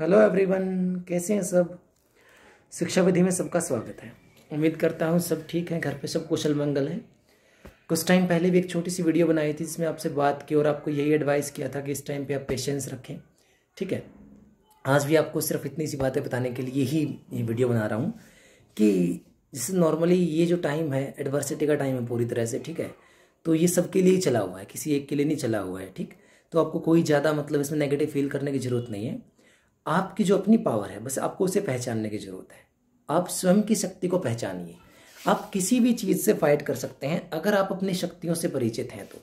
hello everyone कैसे हैं सब शिक्षा विधि में सबका स्वागत है उम्मीद करता हूँ सब ठीक है घर पे सब कुशल मंगल है कुछ टाइम पहले भी एक छोटी सी वीडियो बनाई थी जिसमें आपसे बात की और आपको यही एडवाइस किया था कि इस टाइम पे आप पेशेंस रखें ठीक है आज भी आपको सिर्फ इतनी सी बातें बताने के लिए ही ये वीडियो बना रहा हूँ कि जैसे नॉर्मली ये जो टाइम है एडवर्सिटी का टाइम है पूरी तरह से ठीक है तो ये सबके लिए ही चला हुआ है किसी एक के लिए नहीं चला हुआ है ठीक तो आपको कोई ज़्यादा मतलब इसमें नेगेटिव फील करने की ज़रूरत नहीं है आपकी जो अपनी पावर है बस आपको उसे पहचानने की ज़रूरत है आप स्वयं की शक्ति को पहचानिए आप किसी भी चीज़ से फाइट कर सकते हैं अगर आप अपनी शक्तियों से परिचित हैं तो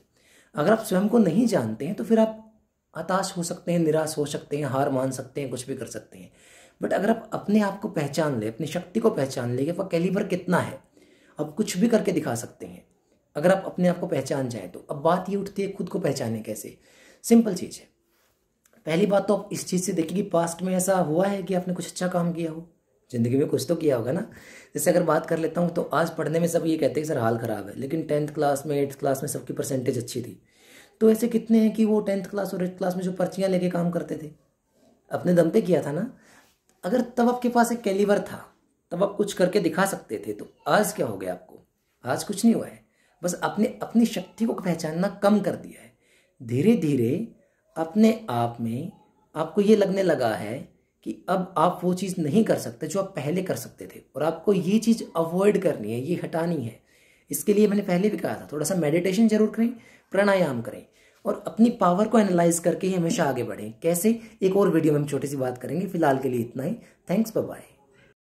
अगर आप स्वयं को नहीं जानते हैं तो फिर आप हताश हो सकते हैं निराश हो सकते हैं हार मान सकते हैं कुछ भी कर सकते हैं बट अगर आप अपने आप को पहचान लें अपनी शक्ति को पहचान लें कि वह कैलिबर कितना है आप कुछ भी करके दिखा सकते हैं अगर आप अपने आप को पहचान जाएं तो अब बात ये उठती है खुद को पहचाने कैसे सिंपल चीज़ है पहली बात तो आप इस चीज़ से देखिए कि पास्ट में ऐसा हुआ है कि आपने कुछ अच्छा काम किया हो ज़िंदगी में कुछ तो किया होगा ना जैसे अगर बात कर लेता हूँ तो आज पढ़ने में सब ये कहते हैं कि सर हाल ख़राब है लेकिन टेंथ क्लास में एट्थ क्लास में सबकी परसेंटेज अच्छी थी तो ऐसे कितने हैं कि वो टेंथ क्लास और एट्थ क्लास में जो पर्चियाँ लेके काम करते थे अपने दम पे किया था ना अगर तब आपके पास एक कैलिवर था तब आप कुछ करके दिखा सकते थे तो आज क्या हो गया आपको आज कुछ नहीं हुआ है बस आपने अपनी शक्ति को पहचानना कम कर दिया है धीरे धीरे अपने आप में आपको ये लगने लगा है कि अब आप वो चीज़ नहीं कर सकते जो आप पहले कर सकते थे और आपको ये चीज़ अवॉइड करनी है ये हटानी है इसके लिए मैंने पहले भी कहा था थोड़ा सा मेडिटेशन जरूर करें प्राणायाम करें और अपनी पावर को एनालाइज करके ही हमेशा आगे बढ़ें कैसे एक और वीडियो में हम छोटी सी बात करेंगे फिलहाल के लिए इतना ही थैंक्स बाय